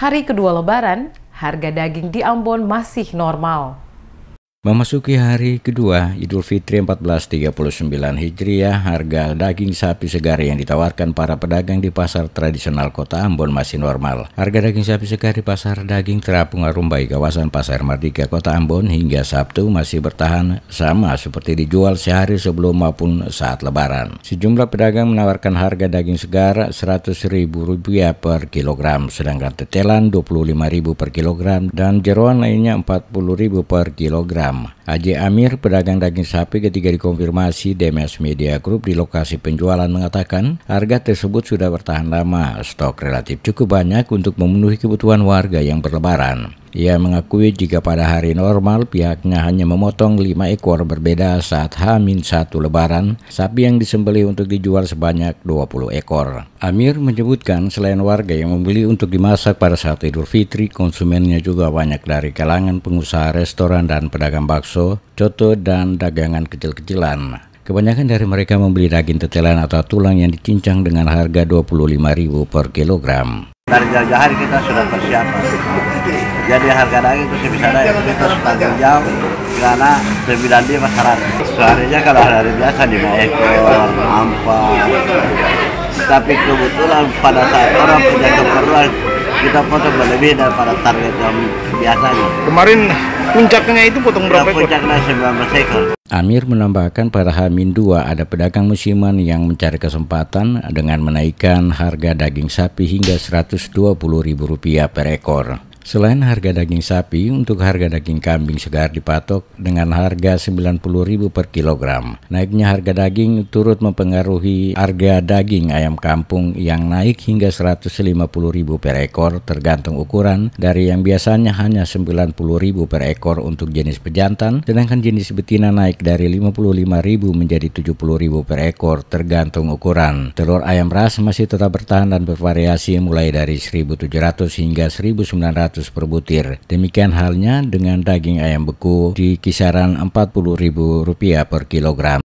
Hari kedua lebaran, harga daging di Ambon masih normal. Memasuki hari kedua Idul Fitri 1439 Hijriah, harga daging sapi segar yang ditawarkan para pedagang di pasar tradisional kota Ambon masih normal. Harga daging sapi segar di pasar daging terapung Arumbai kawasan Pasar Merdeka kota Ambon hingga Sabtu masih bertahan sama seperti dijual sehari sebelum maupun saat lebaran. Sejumlah pedagang menawarkan harga daging segar Rp100.000 per kilogram, sedangkan tetelan Rp25.000 per kilogram dan jeruan lainnya Rp40.000 per kilogram Batam. Haji Amir, pedagang daging sapi ketika dikonfirmasi DMS Media Group di lokasi penjualan mengatakan harga tersebut sudah bertahan lama, stok relatif cukup banyak untuk memenuhi kebutuhan warga yang berlebaran. Ia mengakui jika pada hari normal pihaknya hanya memotong lima ekor berbeda saat H-1 lebaran, sapi yang disembelih untuk dijual sebanyak 20 ekor. Amir menyebutkan selain warga yang membeli untuk dimasak pada saat Idul Fitri, konsumennya juga banyak dari kalangan pengusaha restoran dan pedagang bakso, coto, dan dagangan kecil-kecilan. Kebanyakan dari mereka membeli daging tetelan atau tulang yang dicincang dengan harga 25000 per kilogram dari jauh-jauh hari kita sudah persiapan jadi harga daging itu sebisa daya kita setanggung jauh karena 95 100 seharinya kalau hari biasa 5 ekor, ampas tapi kebetulan pada saat orang punya keperluan kita potong lebih daripada target yang biasanya. Kemarin puncaknya itu potong berapa ekor? Puncaknya 19 ekor. Amir menambahkan pada Hamin 2 ada pedagang musiman yang mencari kesempatan dengan menaikkan harga daging sapi hingga Rp120.000 per ekor. Selain harga daging sapi, untuk harga daging kambing segar dipatok dengan harga Rp90.000 per kilogram. Naiknya harga daging turut mempengaruhi harga daging ayam kampung yang naik hingga Rp150.000 per ekor tergantung ukuran dari yang biasanya hanya Rp90.000 per ekor untuk jenis pejantan, sedangkan jenis betina naik dari Rp55.000 menjadi Rp70.000 per ekor tergantung ukuran. Telur ayam ras masih tetap bertahan dan bervariasi mulai dari Rp1.700 hingga Rp1.900 100 per butir. Demikian halnya dengan daging ayam beku di kisaran Rp40.000 per kilogram.